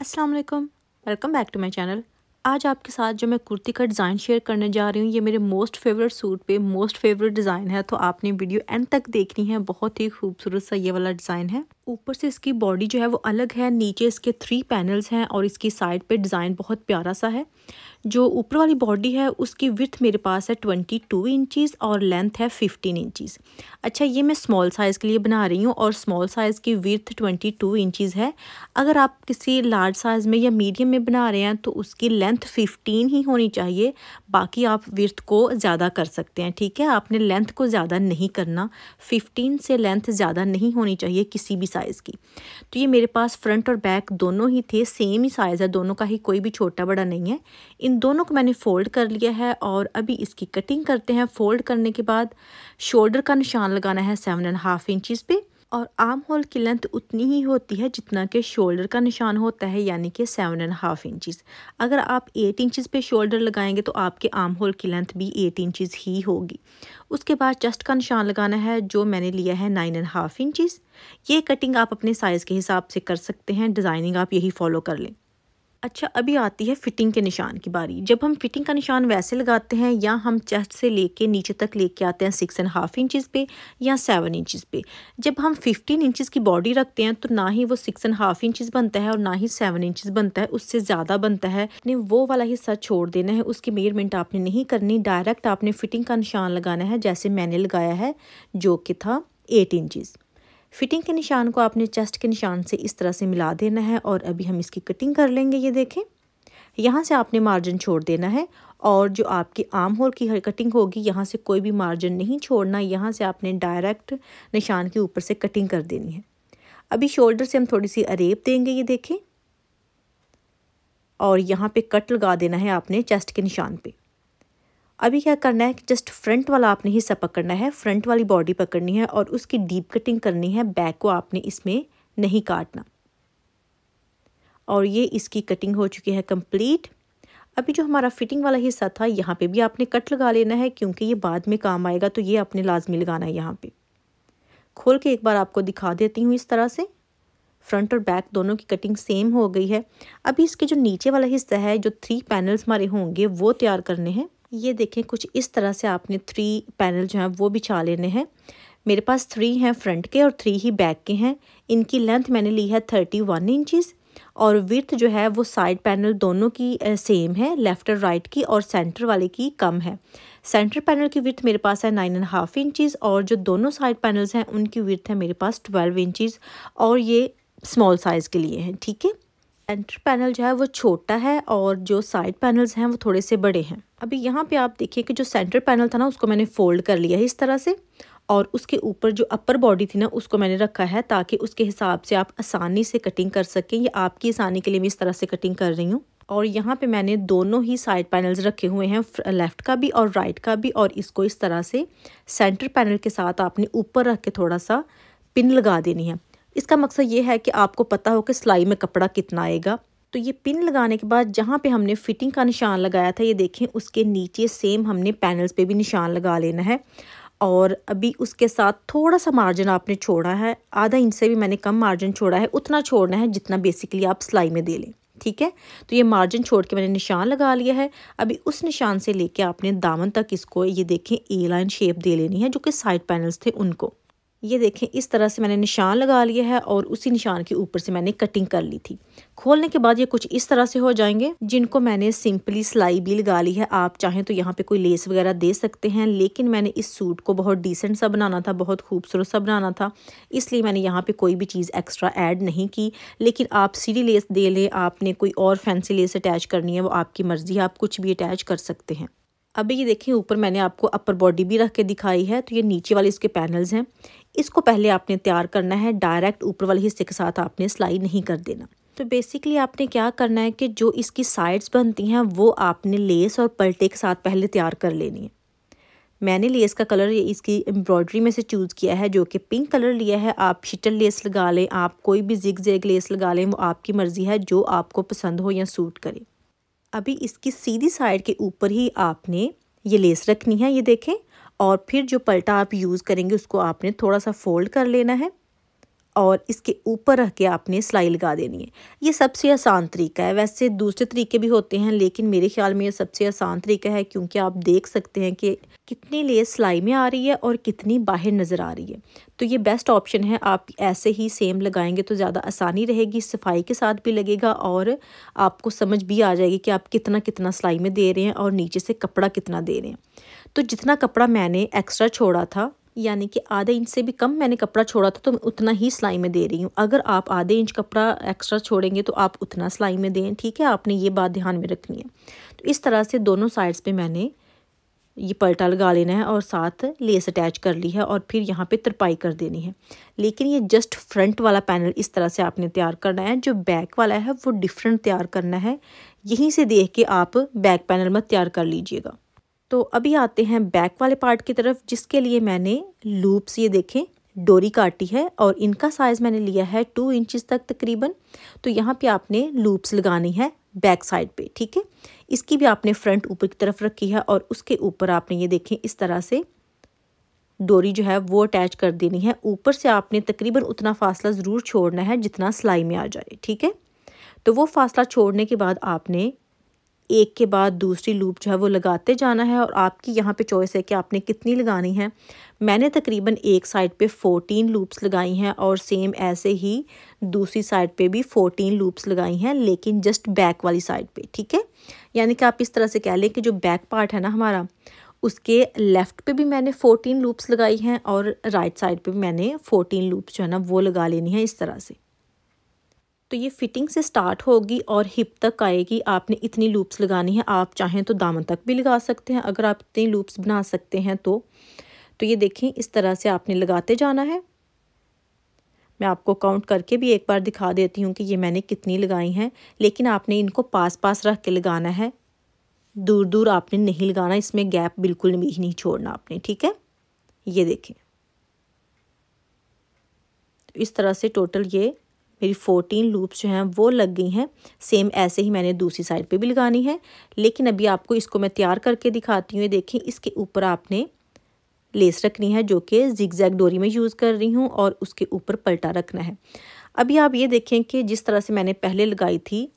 अस्सलाम वालेकुम welcome back to my channel आज आपके साथ जो मैं कुर्ती का डिज़ाइन शेयर करने जा रही हूँ ये मेरे मोस्ट फेवरेट सूट पे मोस्ट फेवरेट डिज़ाइन है तो आपने वीडियो एंड तक देखनी है बहुत ही खूबसूरत सा ये वाला डिज़ाइन है ऊपर से इसकी बॉडी जो है वो अलग है नीचे इसके थ्री पैनल्स हैं और इसकी साइड पे डिज़ाइन बहुत प्यारा सा है जो ऊपर वाली बॉडी है उसकी विथ मेरे पास है ट्वेंटी टू इंचीज़ और लेंथ है फिफ्टीन इंचीज़ अच्छा ये मैं स्मॉल साइज़ के लिए बना रही हूँ और स्मॉल साइज़ की विथ ट्वेंटी टू इंचीज़ है अगर आप किसी लार्ज साइज़ में या मीडियम में बना रहे हैं तो उसकी लेंथ फिफ्टीन ही होनी चाहिए बाकी आप विथ को ज़्यादा कर सकते हैं ठीक है आपने लेंथ को ज़्यादा नहीं करना फिफ्टीन से लेंथ ज़्यादा नहीं होनी चाहिए किसी भी साइज़ की तो ये मेरे पास फ्रंट और बैक दोनों ही थे सेम ही साइज़ है दोनों का ही कोई भी छोटा बड़ा नहीं है इन दोनों को मैंने फ़ोल्ड कर लिया है और अभी इसकी कटिंग करते हैं फ़ोल्ड करने के बाद शोल्डर का निशान लगाना है सेवन एंड हाफ़ इंचज़ पे और आर्म होल की लेंथ उतनी ही होती है जितना कि शोल्डर का निशान होता है यानी कि सेवन एंड हाफ इंचज़ अगर आप एट इंचज़ पे शोल्डर लगाएंगे तो आपके आर्म होल की लेंथ भी एट इंचज़ ही होगी उसके बाद चेस्ट का निशान लगाना है जो मैंने लिया है नाइन एंड हाफ इंचज़ ये कटिंग आप अपने साइज़ के हिसाब से कर सकते हैं डिज़ाइनिंग आप यही फॉलो कर लें अच्छा अभी आती है फिटिंग के निशान की बारी जब हम फिटिंग का निशान वैसे लगाते हैं या हम चेस्ट से लेके नीचे तक लेके आते हैं सिक्स एंड हाफ इंचज़ पे या सेवन इंचज़ पे जब हम फिफ्टीन इंचज़ की बॉडी रखते हैं तो ना ही वो सिक्स एंड हाफ इंचज़ बनता है और ना ही सेवन इंचज़ बनता है उससे ज़्यादा बनता है अपने वो वाला हिस्सा छोड़ देना है उसकी मेयरमेंट आपने नहीं करनी डायरेक्ट आपने फिटिंग का निशान लगाना है जैसे मैंने लगाया है जो कि था एट इंचज़ फिटिंग के निशान को आपने चेस्ट के निशान से इस तरह से मिला देना है और अभी हम इसकी कटिंग कर लेंगे ये देखें यहाँ से आपने मार्जिन छोड़ देना है और जो आपकी आम होल की कटिंग होगी यहाँ से कोई भी मार्जिन नहीं छोड़ना यहाँ से आपने डायरेक्ट निशान के ऊपर से कटिंग कर देनी है अभी शोल्डर से हम थोड़ी सी अरेब देंगे ये देखें और यहाँ पे कट लगा देना है आपने चेस्ट के निशान पे अभी क्या करना है कि जस्ट फ्रंट वाला आपने हिस्सा पकड़ना है फ्रंट वाली बॉडी पकड़नी है और उसकी डीप कटिंग करनी है बैक को आपने इसमें नहीं काटना और ये इसकी कटिंग हो चुकी है कंप्लीट अभी जो हमारा फिटिंग वाला हिस्सा था यहाँ पे भी आपने कट लगा लेना है क्योंकि ये बाद में काम आएगा तो ये आपने लाजमी लगाना है यहाँ पे खोल के एक बार आपको दिखा देती हूँ इस तरह से फ्रंट और बैक दोनों की कटिंग सेम हो गई है अभी इसके जो नीचे वाला हिस्सा है जो थ्री पैनल्स हमारे होंगे वो तैयार करने हैं ये देखें कुछ इस तरह से आपने थ्री पैनल जो हैं वो बिछा लेने हैं मेरे पास थ्री हैं फ्रंट के और थ्री ही बैक के हैं इनकी लेंथ मैंने ली है थर्टी वन इंचज़ और विर्थ जो है वो साइड पैनल दोनों की सेम है लेफ़्ट और राइट की और सेंटर वाले की कम है सेंटर पैनल की विर्थ मेरे पास है नाइन एंड हाफ इंचज़ और जो दोनों साइड पैनल्स हैं उनकी विर्थ है मेरे पास ट्वेल्व इंचज़ और ये स्मॉल साइज़ के लिए हैं ठीक है सेंटर पैनल जो है वो छोटा है और जो साइड पैनल्स हैं वो थोड़े से बड़े हैं अभी यहाँ पे आप देखिए कि जो सेंटर पैनल था ना उसको मैंने फोल्ड कर लिया है इस तरह से और उसके ऊपर जो अपर बॉडी थी ना उसको मैंने रखा है ताकि उसके हिसाब से आप आसानी से कटिंग कर सकें या आपकी आसानी के लिए मैं इस तरह से कटिंग कर रही हूँ और यहाँ पे मैंने दोनों ही साइड पैनल्स रखे हुए हैं लेफ़्ट का भी और राइट का भी और इसको इस तरह से सेंटर पैनल के साथ आपने ऊपर रख के थोड़ा सा पिन लगा देनी है इसका मकसद ये है कि आपको पता हो कि सिलाई में कपड़ा कितना आएगा तो ये पिन लगाने के बाद जहाँ पे हमने फिटिंग का निशान लगाया था ये देखें उसके नीचे सेम हमने पैनल्स पे भी निशान लगा लेना है और अभी उसके साथ थोड़ा सा मार्जिन आपने छोड़ा है आधा इंच से भी मैंने कम मार्जिन छोड़ा है उतना छोड़ना है जितना बेसिकली आप सिलाई में दे लें ठीक है तो ये मार्जिन छोड़ के मैंने निशान लगा लिया है अभी उस निशान से लेके आपने दामन तक इसको ये देखें ए लाइन शेप दे लेनी है जो कि साइड पैनल्स थे उनको ये देखें इस तरह से मैंने निशान लगा लिया है और उसी निशान के ऊपर से मैंने कटिंग कर ली थी खोलने के बाद ये कुछ इस तरह से हो जाएंगे जिनको मैंने सिंपली सिलाई भी लगा ली है आप चाहें तो यहाँ पे कोई लेस वगैरह दे सकते हैं लेकिन मैंने इस सूट को बहुत डिसेंट सा बनाना था बहुत खूबसूरत सा बनाना था इसलिए मैंने यहाँ पर कोई भी चीज़ एक्स्ट्रा ऐड नहीं की लेकिन आप सीढ़ी लेस दे लें आपने कोई और फैंसी लेस अटैच करनी है वो आपकी मर्ज़ी आप कुछ भी अटैच कर सकते हैं अभी ये देखें ऊपर मैंने आपको अपर बॉडी भी रख के दिखाई है तो ये नीचे वाले इसके पैनल्स हैं इसको पहले आपने तैयार करना है डायरेक्ट ऊपर वाले हिस्से के साथ आपने सिलाई नहीं कर देना तो बेसिकली आपने क्या करना है कि जो इसकी साइड्स बनती हैं वो आपने लेस और पलटे के साथ पहले तैयार कर लेनी है मैंने लेस का कलर ये इसकी एम्ब्रॉयडरी में से चूज़ किया है जो कि पिंक कलर लिया है आप शिटल लेस लगा लें आप कोई भी जिग जेग लेस लगा लें वो आपकी मर्ज़ी है जो आपको पसंद हो या सूट करें अभी इसकी सीधी साइड के ऊपर ही आपने ये लेस रखनी है ये देखें और फिर जो पलटा आप यूज़ करेंगे उसको आपने थोड़ा सा फोल्ड कर लेना है और इसके ऊपर रख के आपने सिलाई लगा देनी है ये सबसे आसान तरीका है वैसे दूसरे तरीके भी होते हैं लेकिन मेरे ख्याल में ये सबसे आसान तरीका है क्योंकि आप देख सकते हैं कि कितनी लेस सिलाई में आ रही है और कितनी बाहर नज़र आ रही है तो ये बेस्ट ऑप्शन है आप ऐसे ही सेम लगाएंगे तो ज़्यादा आसानी रहेगी सफाई के साथ भी लगेगा और आपको समझ भी आ जाएगी कि आप कितना कितना सिलाई में दे रहे हैं और नीचे से कपड़ा कितना दे रहे हैं तो जितना कपड़ा मैंने एक्स्ट्रा छोड़ा था यानी कि आधे इंच से भी कम मैंने कपड़ा छोड़ा था तो मैं उतना ही सिलाई में दे रही हूँ अगर आप आधे इंच कपड़ा एक्स्ट्रा छोड़ेंगे तो आप उतना सिलाई में दें ठीक है आपने ये बात ध्यान में रखनी है तो इस तरह से दोनों साइड्स पे मैंने ये पलटा लगा लेना है और साथ लेस अटैच कर ली है और फिर यहाँ पे तरपाई कर देनी है लेकिन ये जस्ट फ्रंट वाला पैनल इस तरह से आपने तैयार करना है जो बैक वाला है वो डिफरेंट तैयार करना है यहीं से देख के आप बैक पैनल मत तैयार कर लीजिएगा तो अभी आते हैं बैक वाले पार्ट की तरफ जिसके लिए मैंने लूप्स ये देखें डोरी काटी है और इनका साइज़ मैंने लिया है टू इंचज़ तक तकरीबन तो यहाँ पे आपने लूप्स लगानी है बैक साइड पे ठीक है इसकी भी आपने फ्रंट ऊपर की तरफ रखी है और उसके ऊपर आपने ये देखें इस तरह से डोरी जो है वो अटैच कर देनी है ऊपर से आपने तकरीबन उतना फासला ज़रूर छोड़ना है जितना सिलाई में आ जाए ठीक है तो वो फासला छोड़ने के बाद आपने एक के बाद दूसरी लूप जो है वो लगाते जाना है और आपकी यहाँ पे चॉइस है कि आपने कितनी लगानी है मैंने तकरीबन एक साइड पे फोर्टीन लूप्स लगाई हैं और सेम ऐसे ही दूसरी साइड पे भी फ़ोर्टीन लूप्स लगाई हैं लेकिन जस्ट बैक वाली साइड पे ठीक है यानी कि आप इस तरह से कह लें कि जो बैक पार्ट है ना हमारा उसके लेफ़्ट पे भी मैंने फ़ोटीन लूप्स लगाई हैं और राइट साइड पे भी मैंने फ़ोर्टीन लूप्स जो है ना वो लगा लेनी है इस तरह से तो ये फिटिंग से स्टार्ट होगी और हिप तक आएगी आपने इतनी लूप्स लगानी है आप चाहें तो दामन तक भी लगा सकते हैं अगर आप इतनी लूप्स बना सकते हैं तो तो ये देखें इस तरह से आपने लगाते जाना है मैं आपको काउंट करके भी एक बार दिखा देती हूँ कि ये मैंने कितनी लगाई हैं लेकिन आपने इनको पास पास रख के लगाना है दूर दूर आपने नहीं लगाना इसमें गैप बिल्कुल भी नहीं छोड़ना आपने ठीक है ये देखें तो इस तरह से टोटल ये मेरी फ़ोर्टीन लूप्स जो हैं वो लग गई हैं सेम ऐसे ही मैंने दूसरी साइड पे भी लगानी है लेकिन अभी आपको इसको मैं तैयार करके दिखाती हूँ ये देखें इसके ऊपर आपने लेस रखनी है जो कि जिगजैग डोरी में यूज़ कर रही हूँ और उसके ऊपर पलटा रखना है अभी आप ये देखें कि जिस तरह से मैंने पहले लगाई थी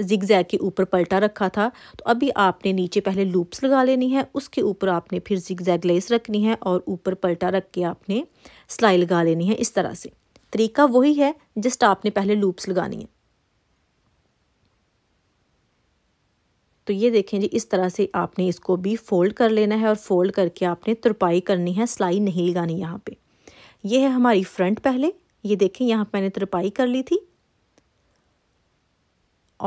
जिगजैग के ऊपर पलटा रखा था तो अभी आपने नीचे पहले लूप्स लगा लेनी है उसके ऊपर आपने फिर जिगजैग लेस रखनी है और ऊपर पलटा रख के आपने सिलाई लगा लेनी है इस तरह से तरीका वही है जस्ट आपने पहले लूप्स लगानी है तो ये देखें जी इस तरह से आपने इसको भी फोल्ड कर लेना है और फोल्ड करके आपने तुरपाई करनी है सिलाई नहीं लगानी यहाँ पे ये है हमारी फ्रंट पहले ये देखें यहाँ मैंने तुरपाई कर ली थी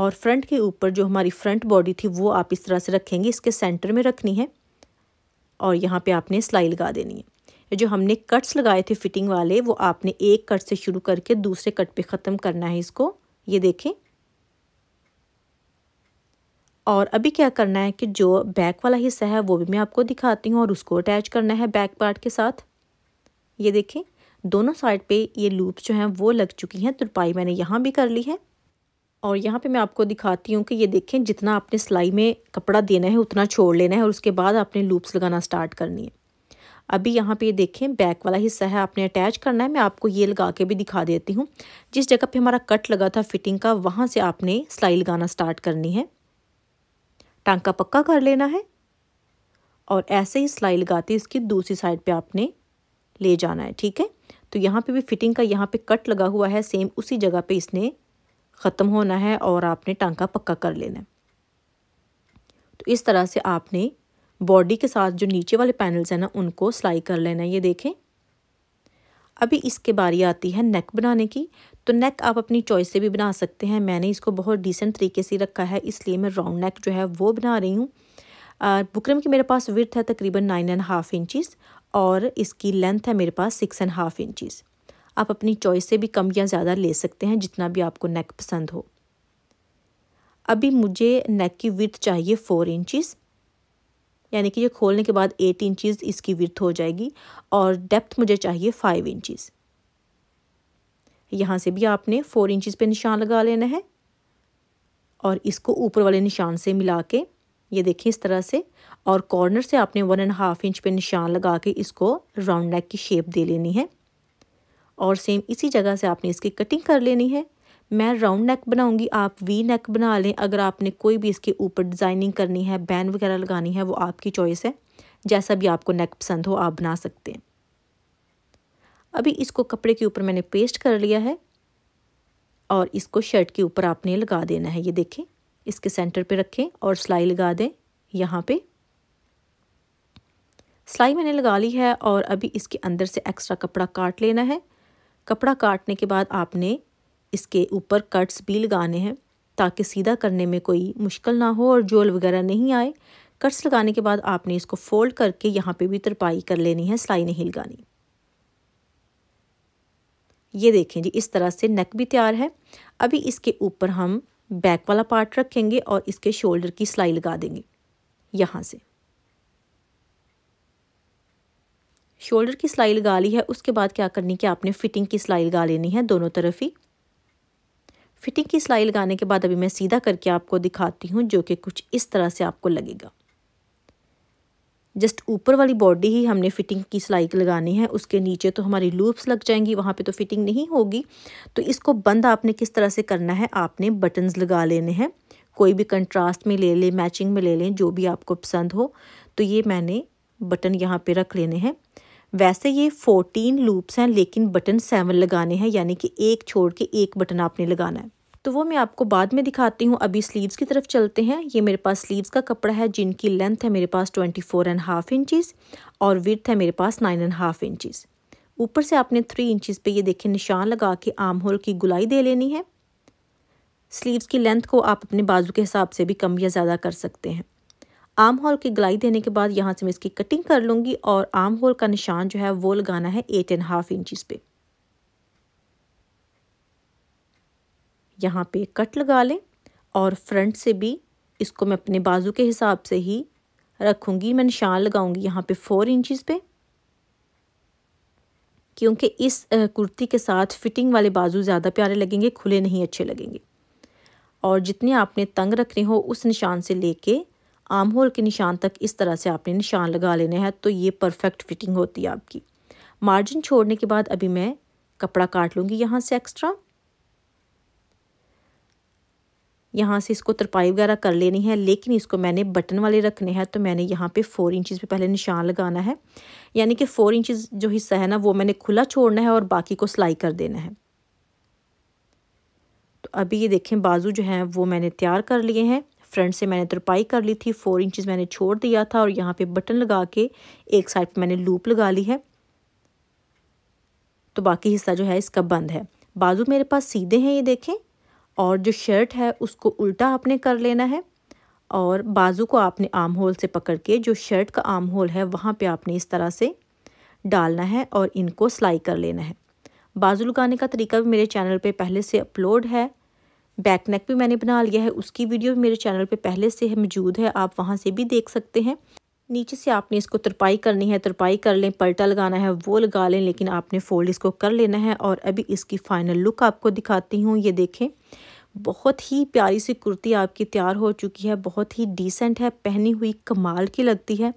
और फ्रंट के ऊपर जो हमारी फ्रंट बॉडी थी वो आप इस तरह से रखेंगे इसके सेंटर में रखनी है और यहाँ पे आपने सिलाई लगा देनी है जो हमने कट्स लगाए थे फिटिंग वाले वो आपने एक कट से शुरू करके दूसरे कट पे ख़त्म करना है इसको ये देखें और अभी क्या करना है कि जो बैक वाला हिस्सा है वो भी मैं आपको दिखाती हूँ और उसको अटैच करना है बैक पार्ट के साथ ये देखें दोनों साइड पे ये लूप्स जो हैं वो लग चुकी हैं तुरपाई मैंने यहाँ भी कर ली है और यहाँ पे मैं आपको दिखाती हूँ कि ये देखें जितना आपने सिलाई में कपड़ा देना है उतना छोड़ लेना है और उसके बाद आपने लूप्स लगाना स्टार्ट करनी है अभी यहाँ पे देखें बैक वाला हिस्सा है आपने अटैच करना है मैं आपको ये लगा के भी दिखा देती हूँ जिस जगह पे हमारा कट लगा था फिटिंग का वहाँ से आपने सिलाई लगाना स्टार्ट करनी है टांका पक्का कर लेना है और ऐसे ही सिलाई लगाते इसकी दूसरी साइड पे आपने ले जाना है ठीक है तो यहाँ पे भी फिटिंग का यहाँ पर कट लगा हुआ है सेम उसी जगह पर इसने ख़त्म होना है और आपने टांका पक्का कर लेना है तो इस तरह से आपने बॉडी के साथ जो नीचे वाले पैनल्स हैं ना उनको सिलाई कर लेना ये देखें अभी इसके बारी आती है नेक बनाने की तो नेक आप अपनी चॉइस से भी बना सकते हैं मैंने इसको बहुत डिसेंट तरीके से रखा है इसलिए मैं राउंड नेक जो है वो बना रही हूँ बुकरम की मेरे पास विर्थ है तकरीबन नाइन एंड हाफ़ इंचज़ और इसकी लेंथ है मेरे पास सिक्स एंड हाफ़ इंचज़ आप अपनी चॉइस से भी कम या ज़्यादा ले सकते हैं जितना भी आपको नेक पसंद हो अभी मुझे नेक की विर्थ चाहिए फ़ोर इंचज़ यानी कि ये खोलने के बाद एट इंचज़ इसकी विर्थ हो जाएगी और डेप्थ मुझे चाहिए फाइव इंचज़ यहाँ से भी आपने फ़ोर इंचज़ पे निशान लगा लेना है और इसको ऊपर वाले निशान से मिला के ये देखिए इस तरह से और कॉर्नर से आपने वन एंड हाफ इंच पे निशान लगा के इसको राउंड नेक की शेप दे लेनी है और सेम इसी जगह से आपने इसकी कटिंग कर लेनी है मैं राउंड नेक बनाऊंगी आप वी नेक बना लें अगर आपने कोई भी इसके ऊपर डिज़ाइनिंग करनी है बैन वगैरह लगानी है वो आपकी चॉइस है जैसा भी आपको नेक पसंद हो आप बना सकते हैं अभी इसको कपड़े के ऊपर मैंने पेस्ट कर लिया है और इसको शर्ट के ऊपर आपने लगा देना है ये देखें इसके सेंटर पे रखें और सिलाई लगा दें यहाँ पे सिलाई मैंने लगा ली है और अभी इसके अंदर से एक्स्ट्रा कपड़ा काट लेना है कपड़ा काटने के बाद आपने इसके ऊपर कट्स भी लगाने हैं ताकि सीधा करने में कोई मुश्किल ना हो और जोल वगैरह नहीं आए कट्स लगाने के बाद आपने इसको फोल्ड करके यहाँ पे भी तरपाई कर लेनी है सिलाई नहीं लगानी ये देखें जी इस तरह से नेक भी तैयार है अभी इसके ऊपर हम बैक वाला पार्ट रखेंगे और इसके शोल्डर की सिलाई लगा देंगे यहाँ से शोल्डर की सिलाई लगा ली है उसके बाद क्या करनी कि आपने फिटिंग की सिलाई लगा लेनी है दोनों तरफ ही फिटिंग की सिलाई लगाने के बाद अभी मैं सीधा करके आपको दिखाती हूँ जो कि कुछ इस तरह से आपको लगेगा जस्ट ऊपर वाली बॉडी ही हमने फिटिंग की सिलाई लगानी है उसके नीचे तो हमारी लूप्स लग जाएंगी वहाँ पे तो फिटिंग नहीं होगी तो इसको बंद आपने किस तरह से करना है आपने बटन्स लगा लेने हैं कोई भी कंट्रास्ट में ले लें मैचिंग में ले लें जो भी आपको पसंद हो तो ये मैंने बटन यहाँ पे रख लेने हैं वैसे ये फोर्टीन लूप्स हैं लेकिन बटन सेवन लगाने हैं यानी कि एक छोड़ के एक बटन आपने लगाना है तो वो मैं आपको बाद में दिखाती हूँ अभी स्लीव्स की तरफ चलते हैं ये मेरे पास स्लीव्स का कपड़ा है जिनकी लेंथ है मेरे पास twenty four and half inches और विथ है मेरे पास नाइन एंड हाफ इंचज़ ऊपर से आपने थ्री इंचज़ पे ये देखें निशान लगा के आम होल की गुलाई दे लेनी है स्लीव्स की लेंथ को आप अपने बाजू के हिसाब से भी कम या ज़्यादा कर सकते हैं आर्म होल की गलाई देने के बाद यहाँ से मैं इसकी कटिंग कर लूँगी और आर्म होल का निशान जो है वो लगाना है एट एंड हाफ इंचज़ पे यहाँ पे कट लगा लें और फ्रंट से भी इसको मैं अपने बाजू के हिसाब से ही रखूँगी मैं निशान लगाऊँगी यहाँ पे फोर इंचज़ पे क्योंकि इस कुर्ती के साथ फिटिंग वाले बाजू ज़्यादा प्यारे लगेंगे खुले नहीं अच्छे लगेंगे और जितने आपने तंग रखने हो उस निशान से लेके आम होल के निशान तक इस तरह से आपने निशान लगा लेना है तो ये परफेक्ट फिटिंग होती है आपकी मार्जिन छोड़ने के बाद अभी मैं कपड़ा काट लूँगी यहाँ से एक्स्ट्रा यहाँ से इसको तरपाई वगैरह कर लेनी है लेकिन इसको मैंने बटन वाले रखने हैं तो मैंने यहाँ पे फोर इंचज़ पे पहले निशान लगाना है यानी कि फ़ोर इंचज़ जो हिस्सा है ना वो मैंने खुला छोड़ना है और बाकी को सिलाई कर देना है तो अभी ये देखें बाजू जो हैं वो मैंने तैयार कर लिए हैं फ्रंट से मैंने तरपाई कर ली थी फोर इंचज़ मैंने छोड़ दिया था और यहाँ पे बटन लगा के एक साइड पे मैंने लूप लगा ली है तो बाकी हिस्सा जो है इसका बंद है बाजू मेरे पास सीधे हैं ये देखें और जो शर्ट है उसको उल्टा आपने कर लेना है और बाजू को आपने आर्म होल से पकड़ के जो शर्ट का आर्म होल है वहाँ पर आपने इस तरह से डालना है और इनको सिलाई कर लेना है बाजू लगाने का तरीका भी मेरे चैनल पे पहले से अपलोड है बैक नेक भी मैंने बना लिया है उसकी वीडियो भी मेरे चैनल पे पहले से है मौजूद है आप वहाँ से भी देख सकते हैं नीचे से आपने इसको तरपाई करनी है तरपाई कर लें पलटा लगाना है वो लगा लें लेकिन आपने फोल्ड इसको कर लेना है और अभी इसकी फाइनल लुक आपको दिखाती हूँ ये देखें बहुत ही प्यारी सी कुर्ती आपकी तैयार हो चुकी है बहुत ही डिसेंट है पहनी हुई कमाल की लगती है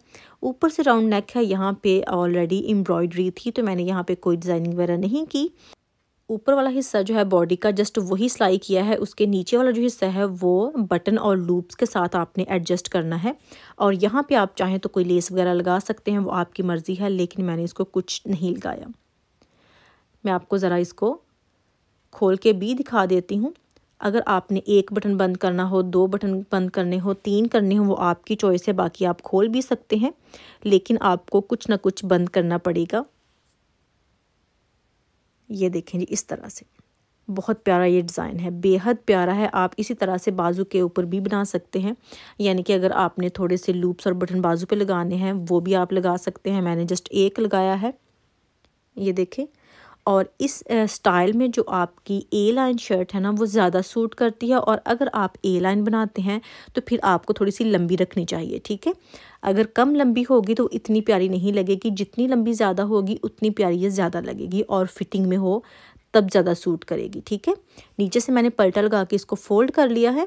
ऊपर से राउंड नेक है यहाँ पे ऑलरेडी एम्ब्रॉयडरी थी तो मैंने यहाँ पे कोई डिज़ाइनिंग वगैरह नहीं की ऊपर वाला हिस्सा जो है बॉडी का जस्ट वही सिलाई किया है उसके नीचे वाला जो हिस्सा है वो बटन और लूप्स के साथ आपने एडजस्ट करना है और यहाँ पे आप चाहें तो कोई लेस वगैरह लगा सकते हैं वो आपकी मर्ज़ी है लेकिन मैंने इसको कुछ नहीं लगाया मैं आपको ज़रा इसको खोल के भी दिखा देती हूँ अगर आपने एक बटन बंद करना हो दो बटन बंद करने हो तीन करने हो वो आपकी चॉइस है बाकी आप खोल भी सकते हैं लेकिन आपको कुछ ना कुछ बंद करना पड़ेगा ये देखें जी इस तरह से बहुत प्यारा ये डिज़ाइन है बेहद प्यारा है आप इसी तरह से बाजू के ऊपर भी बना सकते हैं यानी कि अगर आपने थोड़े से लूप्स और बटन बाजू पे लगाने हैं वो भी आप लगा सकते हैं मैंने जस्ट एक लगाया है ये देखें और इस स्टाइल में जो आपकी ए लाइन शर्ट है ना वो ज़्यादा सूट करती है और अगर आप ए लाइन बनाते हैं तो फिर आपको थोड़ी सी लंबी रखनी चाहिए ठीक है अगर कम लंबी होगी तो इतनी प्यारी नहीं लगेगी जितनी लंबी ज़्यादा होगी उतनी प्यारी ये ज़्यादा लगेगी और फिटिंग में हो तब ज़्यादा सूट करेगी ठीक है नीचे से मैंने पलटा लगा के इसको फोल्ड कर लिया है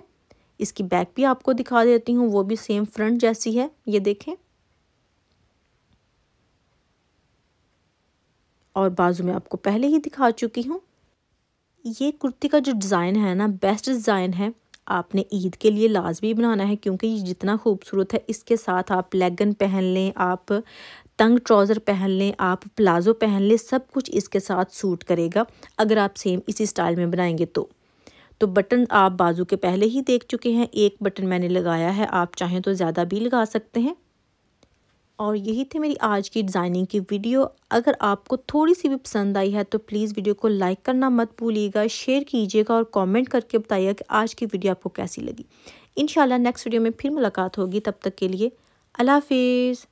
इसकी बैक भी आपको दिखा देती हूँ वो भी सेम फ्रंट जैसी है ये देखें और बाजू में आपको पहले ही दिखा चुकी हूँ ये कुर्ती का जो डिज़ाइन है ना बेस्ट डिज़ाइन है आपने ईद के लिए लाजमी बनाना है क्योंकि ये जितना खूबसूरत है इसके साथ आप लेगन पहन लें आप तंग ट्राउज़र पहन लें आप प्लाज़ो पहन लें सब कुछ इसके साथ सूट करेगा अगर आप सेम इसी स्टाइल में बनाएंगे तो तो बटन आप बाजू के पहले ही देख चुके हैं एक बटन मैंने लगाया है आप चाहें तो ज़्यादा भी लगा सकते हैं और यही थी मेरी आज की डिज़ाइनिंग की वीडियो अगर आपको थोड़ी सी भी पसंद आई है तो प्लीज़ वीडियो को लाइक करना मत भूलिएगा शेयर कीजिएगा और कमेंट करके बताइएगा कि आज की वीडियो आपको कैसी लगी इन नेक्स्ट वीडियो में फिर मुलाकात होगी तब तक के लिए अल्लाह हाफिज़